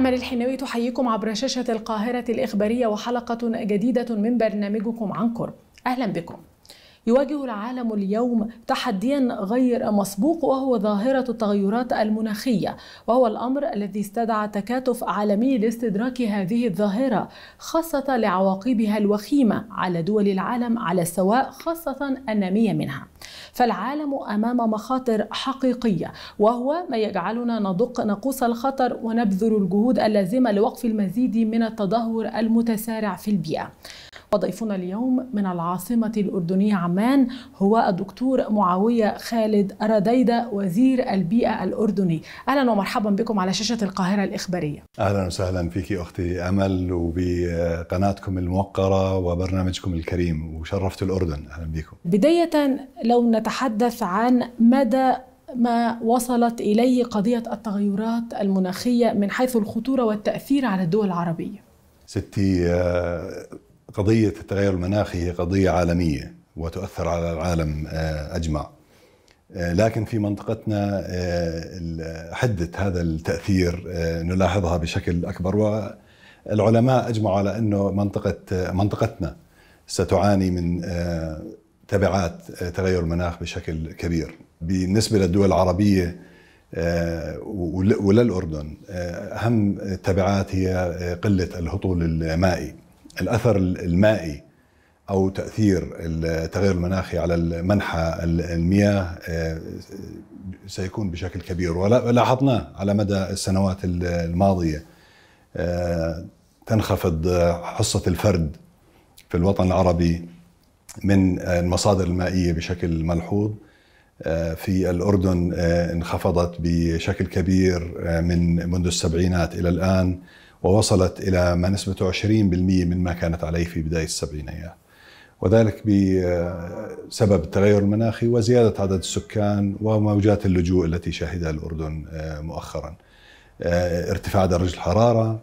أمل الحناوي تحييكم عبر شاشة القاهرة الإخبارية وحلقة جديدة من برنامجكم عن قرب أهلا بكم يواجه العالم اليوم تحديا غير مسبوق وهو ظاهرة التغيرات المناخية وهو الأمر الذي استدعى تكاتف عالمي لاستدراك هذه الظاهرة خاصة لعواقبها الوخيمة على دول العالم على السواء خاصة النامية منها فالعالم امام مخاطر حقيقيه وهو ما يجعلنا ندق ناقوس الخطر ونبذل الجهود اللازمه لوقف المزيد من التدهور المتسارع في البيئه وضيفنا اليوم من العاصمة الأردنية عمان هو الدكتور معاوية خالد أرديدة وزير البيئة الأردني أهلا ومرحبا بكم على شاشة القاهرة الإخبارية أهلا وسهلا فيك أختي أمل وبقناتكم الموقرة وبرنامجكم الكريم وشرفت الأردن أهلا بكم بداية لو نتحدث عن مدى ما وصلت اليه قضيه التغيرات المناخيه من حيث الخطوره والتاثير على الدول العربيه. ستي آه، قضية التغير المناخي هي قضية عالمية وتؤثر على العالم آه، أجمع آه، لكن في منطقتنا آه، حدة هذا التأثير نلاحظها بشكل أكبر والعلماء أجمعوا على أنه منطقة منطقتنا ستعاني من تبعات تغير المناخ بشكل كبير بالنسبة للدول العربية وللأردن أهم التبعات هي قلة الهطول المائي الاثر المائي او تاثير التغير المناخي على منحى المياه آه، سيكون بشكل كبير ولاحظناه على مدى السنوات الماضيه آه، تنخفض حصه الفرد في الوطن العربي من المصادر المائيه بشكل ملحوظ آه، في الأردن انخفضت بشكل كبير من منذ السبعينات إلى الآن ووصلت إلى ما نسبته 20% مما كانت عليه في بداية السبعينيات وذلك بسبب التغير المناخي وزيادة عدد السكان وموجات اللجوء التي شهدها الأردن آه، مؤخرا آه، ارتفاع درجة الحرارة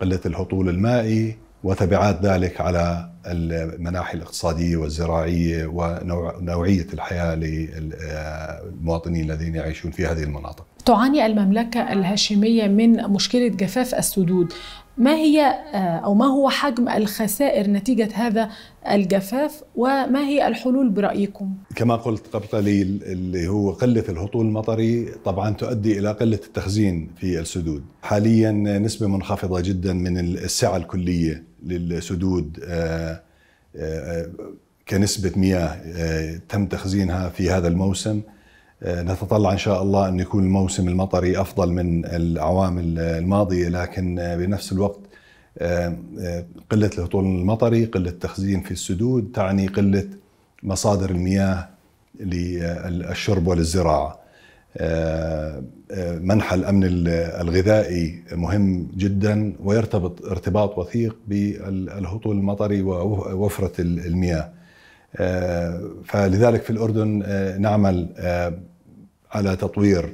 قلة الهطول المائي وتبعات ذلك على المناحي الاقتصادية والزراعية ونوعية الحياة للمواطنين آه، الذين يعيشون في هذه المناطق تعاني المملكة الهاشمية من مشكلة جفاف السدود ما هي آه، أو ما هو حجم الخسائر نتيجة هذا الجفاف وما هي الحلول برأيكم؟ كما قلت قبل قليل اللي هو قلة الهطول المطري طبعا تؤدي إلى قلة التخزين في السدود حاليا نسبة منخفضة جدا من السعة الكلية للسدود آه، آه، كنسبة مياه تم تخزينها في هذا الموسم آه، نتطلع ان شاء الله ان يكون الموسم المطري افضل من الاعوام الماضيه لكن آه، بنفس الوقت آه، قله الهطول المطري، قله التخزين في السدود تعني قله مصادر المياه للشرب وللزراعه. منح الامن الغذائي مهم جدا ويرتبط ارتباط وثيق بالهطول المطري ووفره المياه. فلذلك في الاردن نعمل على تطوير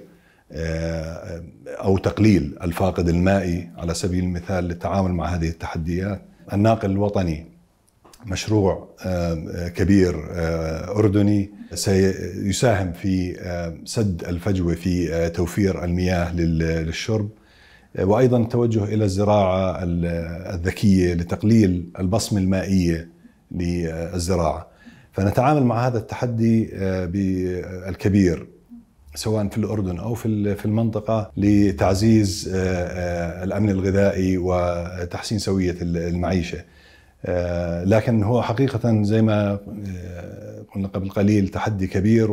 آه، آه، او تقليل الفاقد المائي على سبيل المثال للتعامل مع هذه التحديات الناقل الوطني مشروع آه، كبير اردني سيساهم في سد الفجوه في توفير المياه للشرب وايضا التوجه الى الزراعه الذكيه لتقليل البصمه المائيه للزراعه فنتعامل مع هذا التحدي الكبير سواء في الاردن او في في المنطقه لتعزيز آه، آه، الامن الغذائي وتحسين سويه المعيشه. آه، لكن هو حقيقه زي ما قلنا قبل قليل تحدي كبير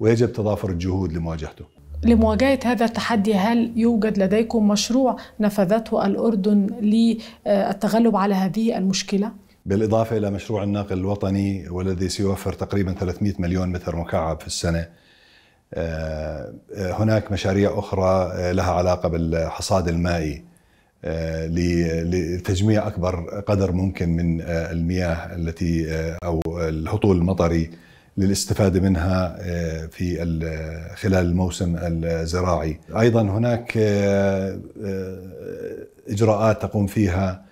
ويجب تضافر الجهود لمواجهته. لمواجهة هذا التحدي هل يوجد لديكم مشروع نفذته الأردن للتغلب على هذه المشكلة؟ بالإضافة إلى مشروع الناقل الوطني والذي سيوفر تقريبا 300 مليون متر مكعب في السنة آه، آه، هناك مشاريع أخرى آه، لها علاقة بالحصاد المائي لتجميع أكبر قدر ممكن من المياه التي أو الهطول المطري للاستفادة منها في خلال الموسم الزراعي أيضا هناك إجراءات تقوم فيها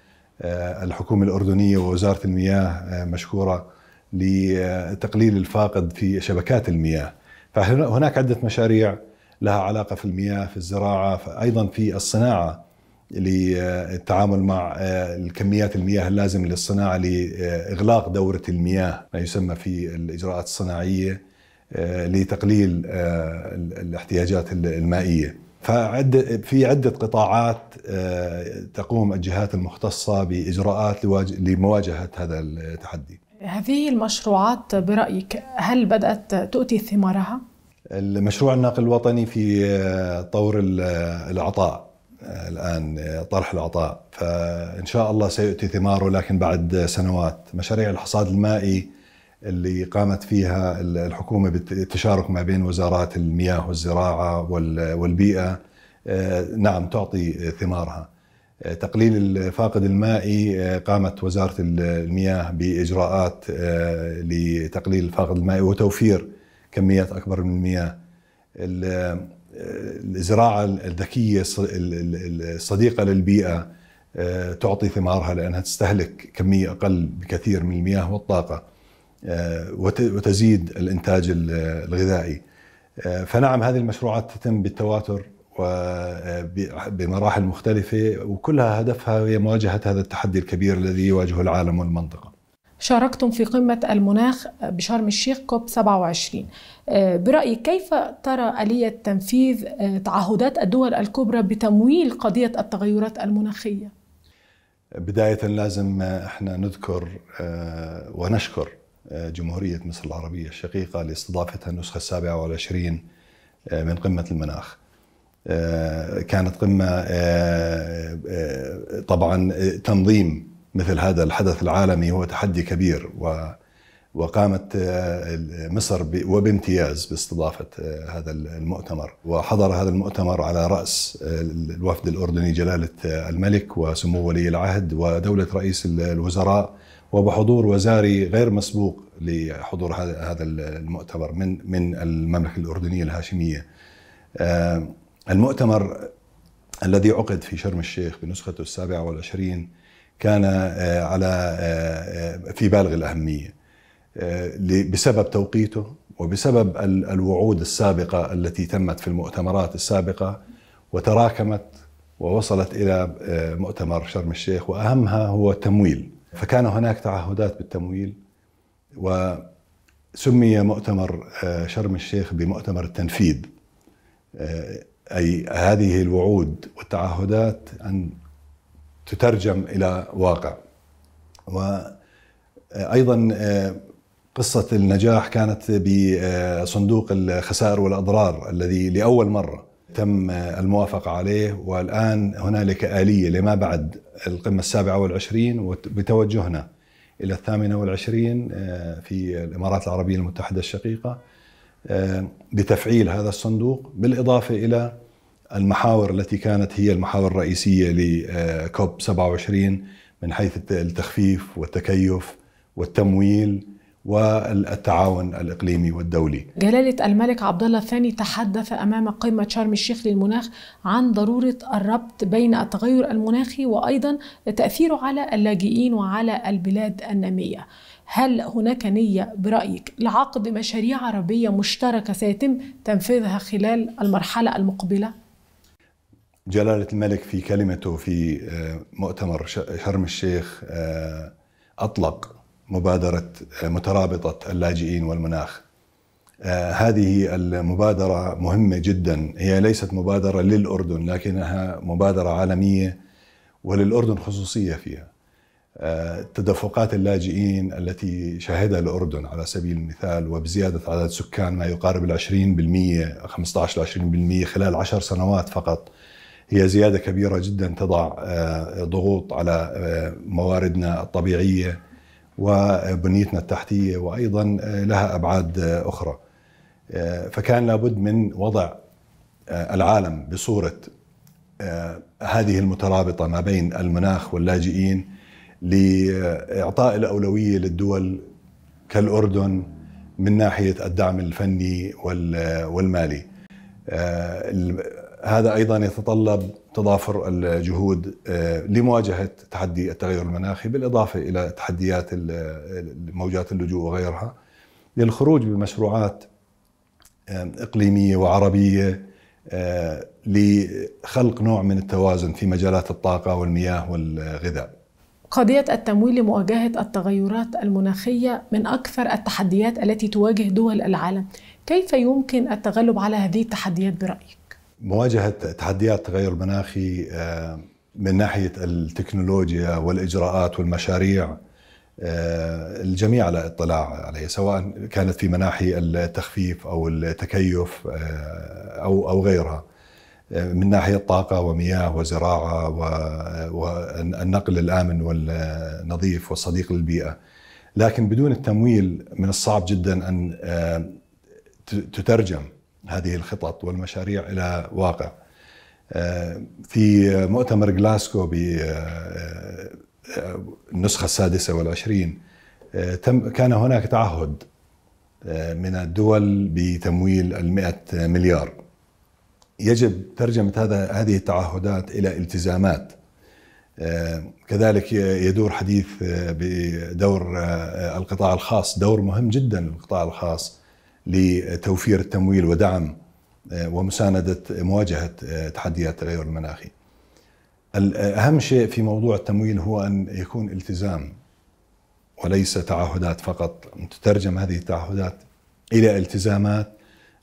الحكومة الأردنية ووزارة المياه مشكورة لتقليل الفاقد في شبكات المياه فهناك عدة مشاريع لها علاقة في المياه في الزراعة ايضا في الصناعة للتعامل مع آه، الكميات المياه اللازمة للصناعة لإغلاق دورة المياه ما يسمى في الإجراءات الصناعية آه، لتقليل آه، الاحتياجات المائية فعد في عدة قطاعات تقوم الجهات المختصة بإجراءات لمواجهة هذا التحدي هذه المشروعات برأيك هل بدأت تؤتي ثمارها؟ المشروع الناقل الوطني في طور العطاء الآن طرح العطاء فإن شاء الله سيؤتي ثماره لكن بعد سنوات مشاريع الحصاد المائي اللي قامت فيها الحكومة بالتشارك ما بين وزارات المياه والزراعة والبيئة آه، نعم تعطي ثمارها تقليل الفاقد المائي آه، قامت وزارة المياه بإجراءات آه، لتقليل الفاقد المائي وتوفير كميات أكبر من المياه آه، الزراعة الذكية الصديقة للبيئة تعطي ثمارها لأنها تستهلك كمية أقل بكثير من المياه والطاقة وتزيد الإنتاج الغذائي فنعم هذه المشروعات تتم بالتواتر وبمراحل مختلفة وكلها هدفها هي مواجهة هذا التحدي الكبير الذي يواجهه العالم والمنطقة شاركتم في قمة المناخ بشرم الشيخ كوب 27 آه، برأيك كيف ترى آلية تنفيذ آه، تعهدات الدول الكبرى بتمويل قضية التغيرات المناخية؟ بداية لازم احنا نذكر آه، ونشكر جمهورية مصر العربية الشقيقة لاستضافتها النسخة السابعة والعشرين من قمة المناخ آه، كانت قمه آه، آه، طبعا تنظيم مثل هذا الحدث العالمي هو تحدي كبير و وقامت مصر وبامتياز باستضافة هذا المؤتمر وحضر هذا المؤتمر على رأس الوفد الأردني جلالة الملك وسمو ولي العهد ودولة رئيس الوزراء وبحضور وزاري غير مسبوق لحضور هذا المؤتمر من من المملكة الأردنية الهاشمية المؤتمر الذي عقد في شرم الشيخ بنسخته السابعة والعشرين كان آه، على آه، آه، في بالغ الأهمية بسبب توقيته وبسبب الوعود السابقة التي تمت في المؤتمرات السابقة وتراكمت ووصلت إلى مؤتمر شرم الشيخ وأهمها هو التمويل فكان هناك تعهدات بالتمويل وسمي مؤتمر شرم الشيخ بمؤتمر التنفيذ أي هذه الوعود والتعهدات أن تترجم إلى واقع وأيضا آه، آه، قصة النجاح كانت بصندوق الخسائر والأضرار الذي لأول مرة تم آه، الموافقة عليه والآن هنالك آلية لما بعد القمة السابعة والعشرين وبتوجهنا إلى الثامنة والعشرين في الإمارات العربية المتحدة الشقيقة آه، بتفعيل هذا الصندوق بالإضافة إلى المحاور التي كانت هي المحاور الرئيسية لكوب آه، 27 من حيث التخفيف والتكيف والتمويل والتعاون الاقليمي والدولي. جلاله الملك عبد الله الثاني تحدث امام قمه شرم الشيخ للمناخ عن ضروره الربط بين التغير المناخي وايضا تاثيره على اللاجئين وعلى البلاد الناميه. هل هناك نيه برايك لعقد مشاريع عربيه مشتركه سيتم تنفيذها خلال المرحله المقبله؟ جلالة الملك في كلمته في آه، مؤتمر شرم الشيخ آه، أطلق مبادرة آه، مترابطة اللاجئين والمناخ آه، هذه المبادرة مهمة جدا هي ليست مبادرة للأردن لكنها مبادرة عالمية وللأردن خصوصية فيها آه، تدفقات اللاجئين التي شهدها الأردن على سبيل المثال وبزيادة عدد سكان ما يقارب العشرين بالمية 15 لعشرين بالمية خلال عشر سنوات فقط هي زيادة كبيرة جدا تضع ضغوط على مواردنا الطبيعية وبنيتنا التحتيه وايضا آه، لها ابعاد آه، اخرى. آه، فكان لابد من وضع العالم بصوره هذه المترابطه ما بين المناخ واللاجئين لاعطاء الاولويه للدول كالاردن من ناحيه الدعم الفني والمالي. هذا ايضا يتطلب تضافر الجهود آه، لمواجهه تحدي التغير المناخي بالاضافه الى تحديات موجات اللجوء وغيرها للخروج بمشروعات اقليميه وعربيه آه، لخلق نوع من التوازن في مجالات الطاقه والمياه والغذاء. قضية التمويل لمواجهة التغيرات المناخية من أكثر التحديات التي تواجه دول العالم، كيف يمكن التغلب على هذه التحديات برأيك؟ مواجهة تحديات التغير المناخي آه، من ناحية التكنولوجيا والإجراءات والمشاريع آه، الجميع على اطلاع عليها سواء كانت في مناحي التخفيف او التكيف آه، او او غيرها من ناحيه طاقه ومياه وزراعه والنقل الامن والنظيف والصديق للبيئه لكن بدون التمويل من الصعب جدا ان تترجم هذه الخطط والمشاريع الى واقع. آه، في مؤتمر جلاسكو بالنسخه آه، آه، السادسه والعشرين تم كان هناك تعهد من الدول بتمويل المئة مليار يجب ترجمة هذا هذه التعهدات إلى التزامات كذلك يدور حديث بدور القطاع الخاص دور مهم جدا للقطاع الخاص لتوفير التمويل ودعم آه، ومساندة مواجهة آه، تحديات التغير المناخي آه، أهم شيء في موضوع التمويل هو أن يكون التزام وليس تعهدات فقط تترجم هذه التعهدات إلى التزامات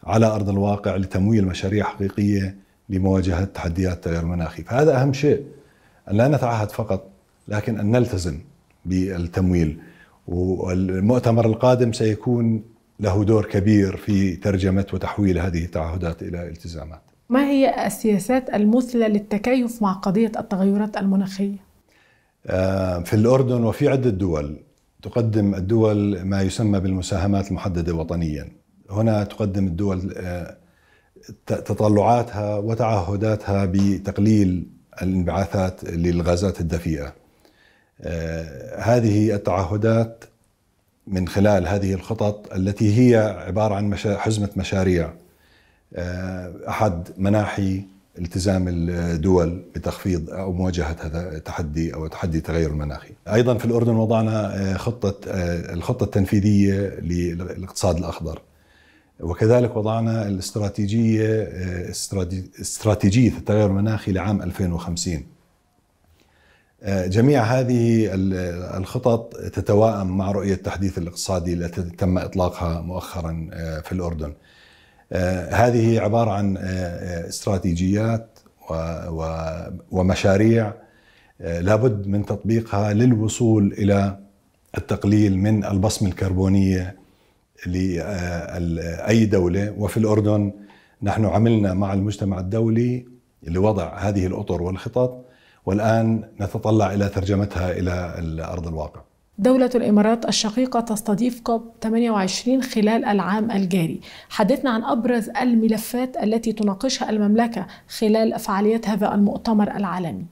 على أرض الواقع لتمويل مشاريع حقيقية لمواجهة تحديات التغير المناخي فهذا أهم شيء أن لا نتعهد فقط لكن أن نلتزم بالتمويل والمؤتمر القادم سيكون له دور كبير في ترجمة وتحويل هذه التعهدات إلى التزامات ما هي السياسات المثلى للتكيف مع قضية التغيرات المناخية؟ آه، في الأردن وفي عدة دول تقدم الدول ما يسمى بالمساهمات المحددة وطنيا هنا تقدم الدول آه، تطلعاتها وتعهداتها بتقليل الانبعاثات للغازات الدفيئة آه، هذه التعهدات من خلال هذه الخطط التي هي عباره عن مشا... حزمه مشاريع آه، احد مناحي التزام الدول بتخفيض او مواجهه هذا التحدي او تحدي التغير المناخي. ايضا في الاردن وضعنا آه، خطه آه، الخطه التنفيذيه للاقتصاد الاخضر. وكذلك وضعنا الاستراتيجيه استراتيجيه التغير المناخي لعام 2050. جميع هذه الخطط تتواءم مع رؤية التحديث الاقتصادي التي تم إطلاقها مؤخرا آه، في الأردن آه، هذه عبارة عن آه، استراتيجيات ومشاريع لابد من تطبيقها للوصول إلى التقليل من البصمة الكربونية لأي دولة وفي الأردن نحن عملنا مع المجتمع الدولي لوضع هذه الأطر والخطط والآن نتطلع إلى ترجمتها إلى أرض الواقع دولة الإمارات الشقيقة تستضيف كوب 28 خلال العام الجاري حدثنا عن أبرز الملفات التي تناقشها المملكة خلال فعاليات هذا المؤتمر العالمي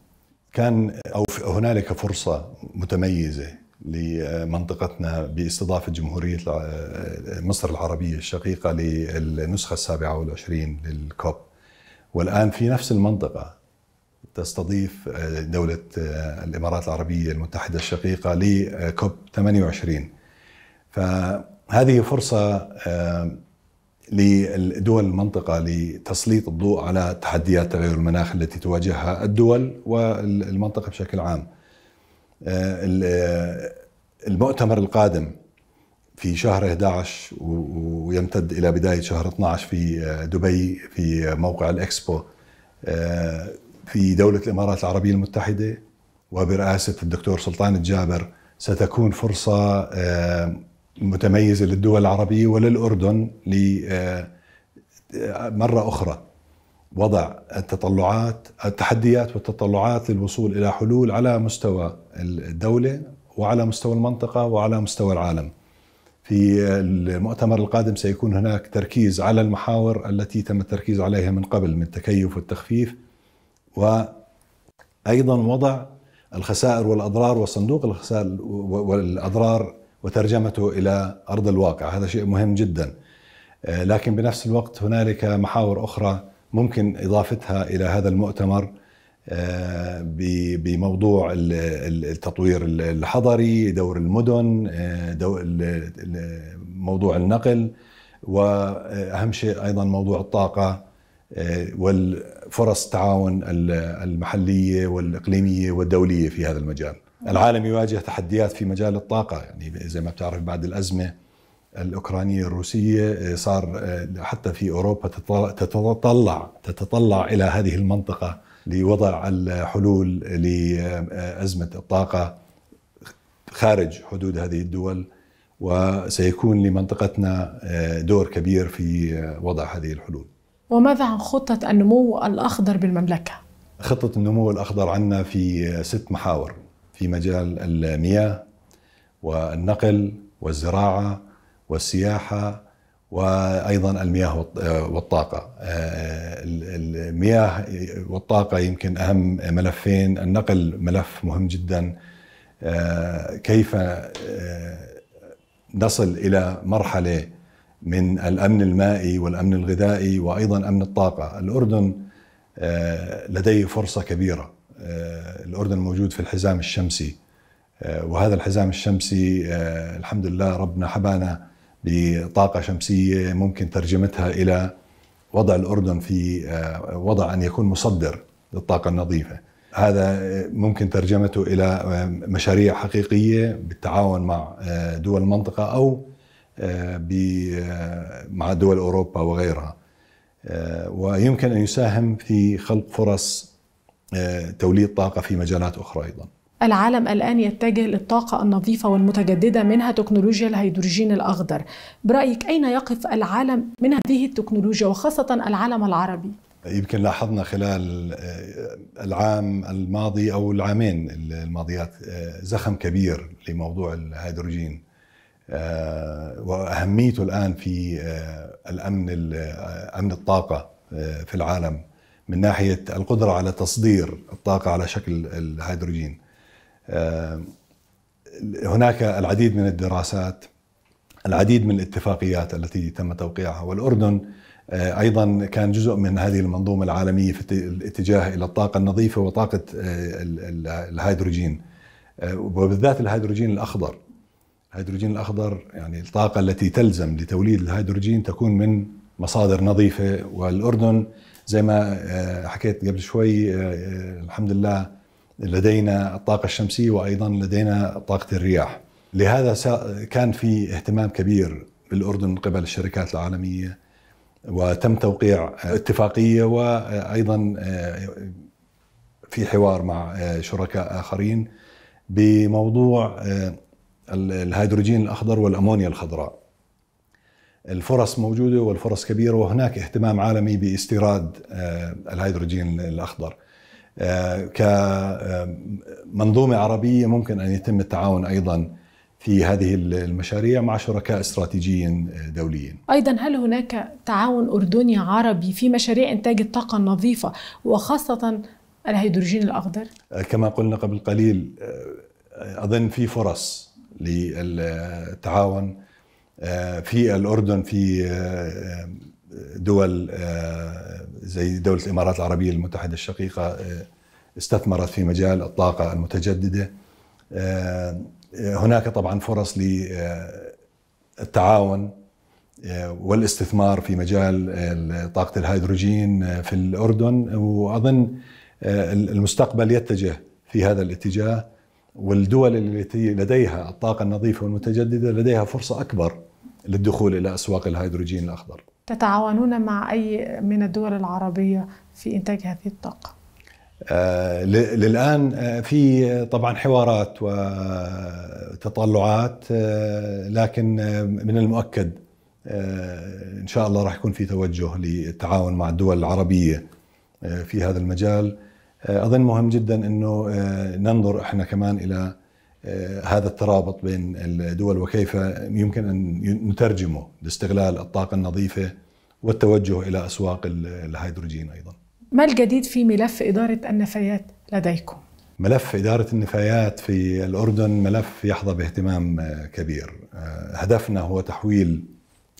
كان أو هنالك فرصة متميزة لمنطقتنا باستضافة جمهورية مصر العربية الشقيقة للنسخة السابعة والعشرين للكوب والآن في نفس المنطقة تستضيف آه، دولة آه، الإمارات العربية المتحدة الشقيقة لكوب آه، 28 فهذه فرصة لدول المنطقة لتسليط الضوء على تحديات تغير المناخ التي تواجهها الدول والمنطقة بشكل عام المؤتمر القادم في شهر 11 ويمتد إلى بداية شهر 12 في دبي في موقع الإكسبو في دولة الإمارات العربية المتحدة وبرئاسة الدكتور سلطان الجابر ستكون فرصة آه، متميزة للدول العربية وللأردن آه، مرة أخرى وضع التطلعات التحديات والتطلعات للوصول إلى حلول على مستوى الدولة وعلى مستوى المنطقة وعلى مستوى العالم في المؤتمر القادم سيكون هناك تركيز على المحاور التي تم التركيز عليها من قبل من التكيف والتخفيف وأيضا وضع الخسائر والأضرار وصندوق الخسائر والأضرار وترجمته إلى أرض الواقع هذا شيء مهم جدا لكن بنفس الوقت هنالك محاور أخرى ممكن إضافتها إلى هذا المؤتمر آه، بموضوع التطوير الحضري دور المدن آه، موضوع النقل واهم شيء ايضا موضوع الطاقه آه، وال فرص التعاون المحليه والاقليميه والدوليه في هذا المجال. العالم يواجه تحديات في مجال الطاقه يعني زي ما بتعرف بعد الازمه الاوكرانيه الروسيه آه، صار آه، حتى في اوروبا تتطلع تتطلع الى هذه المنطقه لوضع الحلول لازمه الطاقه خارج حدود هذه الدول وسيكون لمنطقتنا آه، دور كبير في وضع هذه الحلول وماذا عن خطة النمو الأخضر بالمملكة؟ خطة النمو الأخضر عندنا في ست محاور في مجال المياه والنقل والزراعة والسياحة وأيضا المياه آه، والطاقة آه، المياه والطاقة يمكن أهم ملفين النقل ملف مهم جدا آه، كيف نصل إلى مرحلة من الامن المائي والامن الغذائي وايضا امن الطاقه، الاردن آه، لديه فرصه كبيره. آه، الاردن موجود في الحزام الشمسي آه، وهذا الحزام الشمسي الحمد لله ربنا حبانا بطاقه شمسيه ممكن ترجمتها الى وضع الاردن في وضع ان يكون مصدر للطاقه النظيفه. هذا ممكن ترجمته الى مشاريع حقيقيه بالتعاون مع دول المنطقه او آه، آه، مع دول اوروبا وغيرها آه، ويمكن ان يساهم في خلق فرص توليد طاقه في مجالات اخرى ايضا. العالم الآن يتجه للطاقة النظيفة والمتجددة منها تكنولوجيا الهيدروجين الأخضر برأيك أين يقف العالم من هذه التكنولوجيا وخاصة العالم العربي؟ يمكن لاحظنا خلال العام الماضي أو العامين الماضيات زخم كبير لموضوع الهيدروجين آه، واهميته الان في آه، الامن آه، امن الطاقه في العالم من ناحيه القدره على تصدير الطاقه على شكل الهيدروجين. هناك العديد من الدراسات العديد من الاتفاقيات التي تم توقيعها والاردن ايضا كان جزء من هذه المنظومه العالميه في الاتجاه الى الطاقه النظيفه وطاقه الهيدروجين وبالذات الهيدروجين الاخضر الهيدروجين الأخضر يعني الطاقة التي تلزم لتوليد الهيدروجين تكون من مصادر نظيفة والأردن زي ما آه، حكيت قبل شوي آه، آه، الحمد لله لدينا الطاقة الشمسية وأيضا لدينا طاقة الرياح لهذا كان في اهتمام كبير بالأردن من قبل الشركات العالمية وتم توقيع اتفاقية وأيضا في حوار مع شركاء آخرين بموضوع الهيدروجين الاخضر والامونيا الخضراء. الفرص موجوده والفرص كبيره وهناك اهتمام عالمي باستيراد آه، الهيدروجين الاخضر. آه، كمنظومه آه، عربيه ممكن ان يتم التعاون ايضا في هذه المشاريع مع شركاء استراتيجيين دوليين. ايضا هل هناك تعاون اردني عربي في مشاريع انتاج الطاقه النظيفه وخاصه الهيدروجين الاخضر؟ كما قلنا قبل قليل اظن في فرص للتعاون آه، في الأردن في آه، آه، دول زي دولة الإمارات العربية المتحدة الشقيقة استثمرت في مجال الطاقة المتجددة هناك طبعا فرص للتعاون والاستثمار في مجال طاقة الهيدروجين في الأردن وأظن المستقبل يتجه في هذا الاتجاه والدول التي لديها الطاقة النظيفة والمتجددة لديها فرصة أكبر للدخول إلى أسواق الهيدروجين الأخضر تتعاونون مع أي من الدول العربية في إنتاج هذه الطاقة؟ آه للآن آه، في طبعا حوارات وتطلعات آه لكن آه، من المؤكد آه إن شاء الله راح يكون في توجه للتعاون مع الدول العربية آه، في هذا المجال آه، اظن مهم جدا انه آه، ننظر احنا كمان الى آه، هذا الترابط بين الدول وكيف يمكن ان نترجمه لاستغلال الطاقه النظيفه والتوجه الى اسواق الهيدروجين ايضا. ما الجديد في ملف اداره النفايات لديكم؟ ملف اداره النفايات في الاردن ملف يحظى باهتمام كبير. هدفنا هو تحويل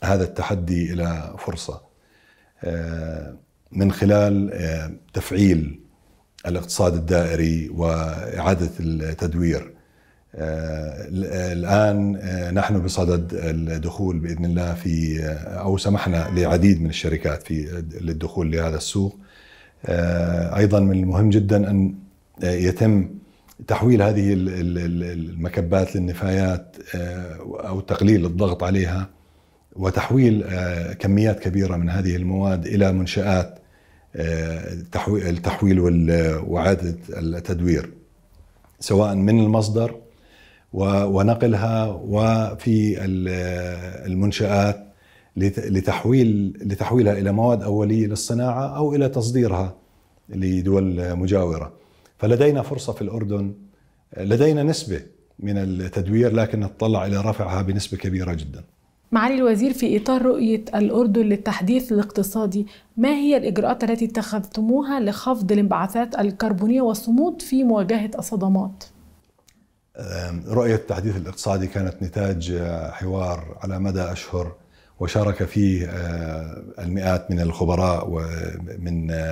هذا التحدي الى فرصه من خلال تفعيل الاقتصاد الدائري واعاده التدوير. آه، الان آه، نحن بصدد الدخول باذن الله في آه، او سمحنا لعديد من الشركات في للدخول لهذا السوق. ايضا من المهم جدا ان يتم تحويل هذه المكبات للنفايات او تقليل الضغط عليها وتحويل كميات كبيره من هذه المواد الى منشات التحويل وإعادة التدوير سواء من المصدر ونقلها وفي المنشآت لتحويل لتحويلها إلى مواد أولية للصناعة أو إلى تصديرها لدول مجاورة فلدينا فرصة في الأردن لدينا نسبة من التدوير لكن نتطلع إلى رفعها بنسبة كبيرة جداً معالي الوزير في إطار رؤية الأردن للتحديث الاقتصادي ما هي الإجراءات التي اتخذتموها لخفض الانبعاثات الكربونية والصمود في مواجهة الصدمات؟ رؤية التحديث الاقتصادي كانت نتاج آه، حوار على مدى أشهر وشارك فيه آه، المئات من الخبراء من آه،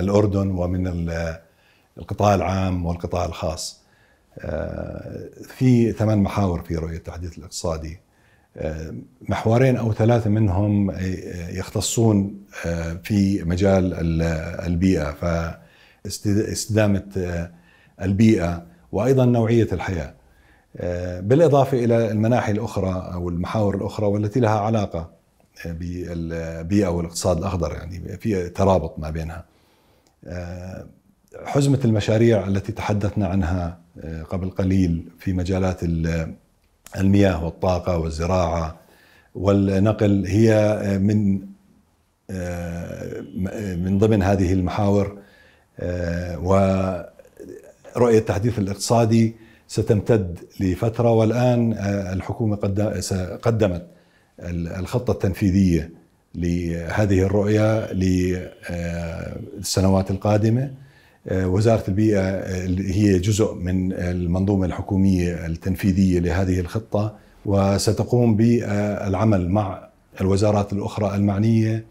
الأردن ومن القطاع العام والقطاع الخاص في ثمان محاور في رؤية التحديث الاقتصادي محورين او ثلاثه منهم آه، يختصون آه، في مجال البيئه فاستدامه آه، البيئه وايضا نوعيه الحياه. بالاضافه الى المناحي الاخرى او المحاور الاخرى والتي لها علاقه بالبيئه والاقتصاد الاخضر يعني في ترابط ما بينها. حزمه المشاريع التي تحدثنا عنها قبل قليل في مجالات المياه والطاقه والزراعه والنقل هي من آه، من ضمن هذه المحاور آه، ورؤيه التحديث الاقتصادي ستمتد لفتره والان آه، الحكومه قدمت الخطه التنفيذيه لهذه الرؤيه للسنوات القادمه آه، وزارة البيئة آه، هي جزء من المنظومة الحكومية التنفيذية لهذه الخطة وستقوم بالعمل مع الوزارات الأخرى المعنية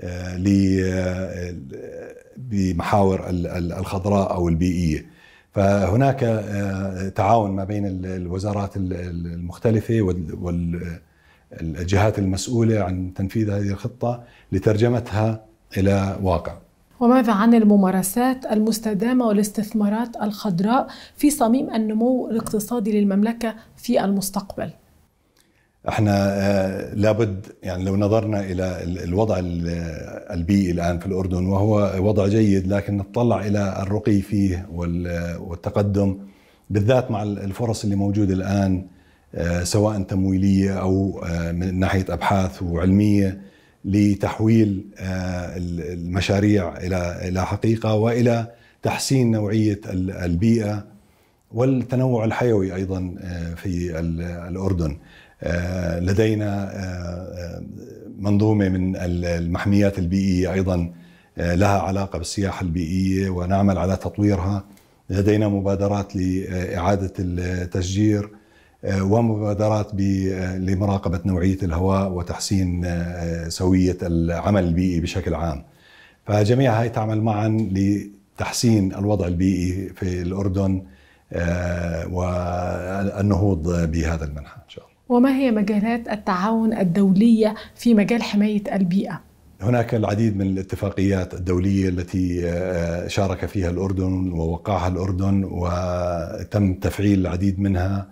آه، بمحاور الخضراء أو البيئية فهناك تعاون ما بين الوزارات المختلفة والجهات المسؤولة عن تنفيذ هذه الخطة لترجمتها إلى واقع وماذا عن الممارسات المستدامة والاستثمارات الخضراء في صميم النمو الاقتصادي للمملكة في المستقبل؟ احنا آه، لابد يعني لو نظرنا الى الوضع البيئي الان في الاردن وهو وضع جيد لكن نتطلع الى الرقي فيه والتقدم بالذات مع الفرص اللي موجوده الان آه، سواء تمويليه او آه، من ناحيه ابحاث وعلميه لتحويل آه، المشاريع الى الى حقيقه والى تحسين نوعيه البيئه والتنوع الحيوي ايضا آه، في الاردن. آه، لدينا منظومه من المحميات البيئيه ايضا لها علاقه بالسياحه البيئيه ونعمل على تطويرها. لدينا مبادرات لاعاده التشجير آه، ومبادرات آه، لمراقبة نوعية الهواء وتحسين آه، سوية العمل البيئي بشكل عام فجميعها هي تعمل معا لتحسين الوضع البيئي في الأردن والنهوض بهذا المنحى إن شاء الله وما هي مجالات التعاون الدولية في مجال حماية البيئة؟ هناك العديد من الاتفاقيات الدولية التي شارك فيها الأردن ووقعها الأردن وتم تفعيل العديد منها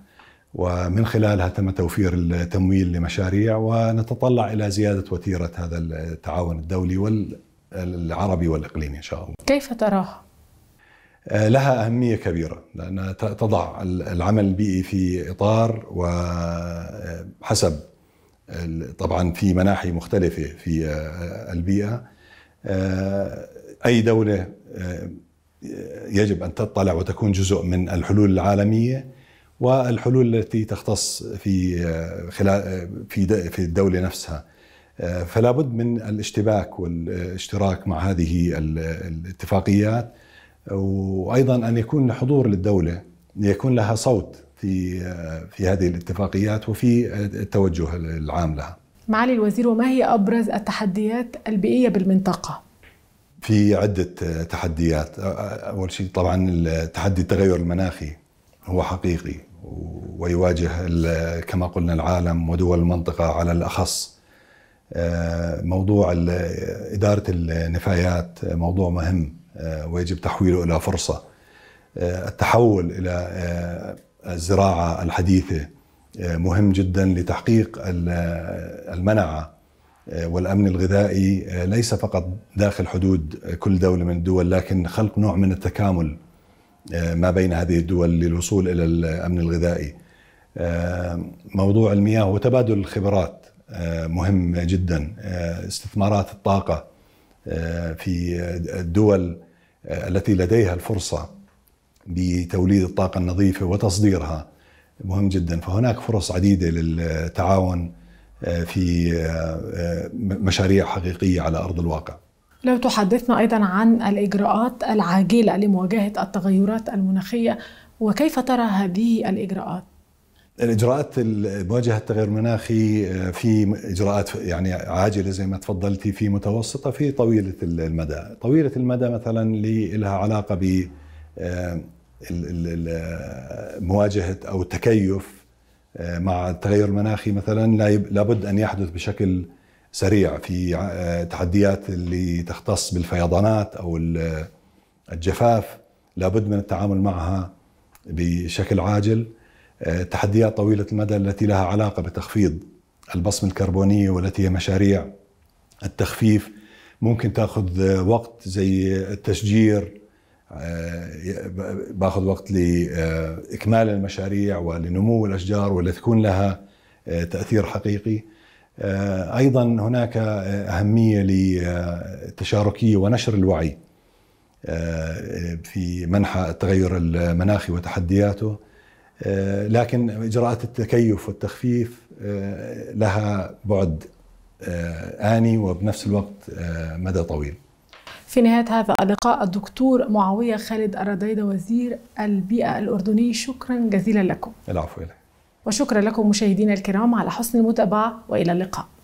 ومن خلالها تم توفير التمويل لمشاريع ونتطلع الى زياده وتيره هذا التعاون الدولي والعربي والاقليمي ان شاء الله. كيف تراها؟ آه، لها اهميه كبيره لانها تضع العمل البيئي في اطار وحسب آه، طبعا في مناحي مختلفه في آه، البيئه اي دوله يجب ان تطلع وتكون جزء من الحلول العالميه والحلول التي تختص في آه، خلال آه، في في الدوله نفسها آه، فلا بد من الاشتباك والاشتراك مع هذه الاتفاقيات وايضا ان يكون حضور للدوله يكون لها صوت في في هذه الاتفاقيات وفي التوجه العام لها. معالي الوزير وما هي ابرز التحديات البيئيه بالمنطقه؟ في عده تحديات، اول شيء طبعا التحدي التغير المناخي هو حقيقي ويواجه كما قلنا العالم ودول المنطقة على الأخص آه، موضوع إدارة النفايات موضوع مهم آه، ويجب تحويله إلى فرصة آه، التحول إلى الزراعة الحديثة مهم جدا لتحقيق المنعة والأمن الغذائي ليس فقط داخل حدود كل دولة من الدول لكن خلق نوع من التكامل آه، ما بين هذه الدول للوصول الى الامن الغذائي. آه، موضوع المياه وتبادل الخبرات آه، مهم جدا، استثمارات الطاقه في الدول التي لديها الفرصه بتوليد الطاقه النظيفه وتصديرها مهم جدا، فهناك فرص عديده للتعاون في مشاريع حقيقيه على ارض الواقع. لو تحدثنا أيضا عن الإجراءات العاجلة لمواجهة التغيرات المناخية وكيف ترى هذه الإجراءات؟ الاجراءات مواجهه التغير المناخي آه، في اجراءات يعني عاجله زي ما تفضلتي في متوسطه في طويله المدى، طويله المدى مثلا اللي لها علاقه ب آه، آه، مواجهه او التكيف مع التغير المناخي مثلا لابد ان يحدث بشكل سريع في آه، تحديات اللي تختص بالفيضانات او آه، الجفاف لابد من التعامل معها بشكل عاجل آه، تحديات طويله المدى التي لها علاقه بتخفيض البصمه الكربونيه والتي هي مشاريع التخفيف ممكن تاخذ وقت زي التشجير باخذ وقت لاكمال المشاريع ولنمو الاشجار ولتكون لها تاثير حقيقي آه، ايضا هناك آه، اهميه للتشاركيه ونشر الوعي آه، في منحى التغير المناخي وتحدياته لكن اجراءات التكيف والتخفيف لها بعد اني وبنفس الوقت مدى طويل. في نهايه هذا اللقاء الدكتور معاويه خالد الرديده وزير البيئه الاردني شكرا جزيلا لكم. العفو إليك وشكرا لكم مشاهدينا الكرام على حسن المتابعة وإلى اللقاء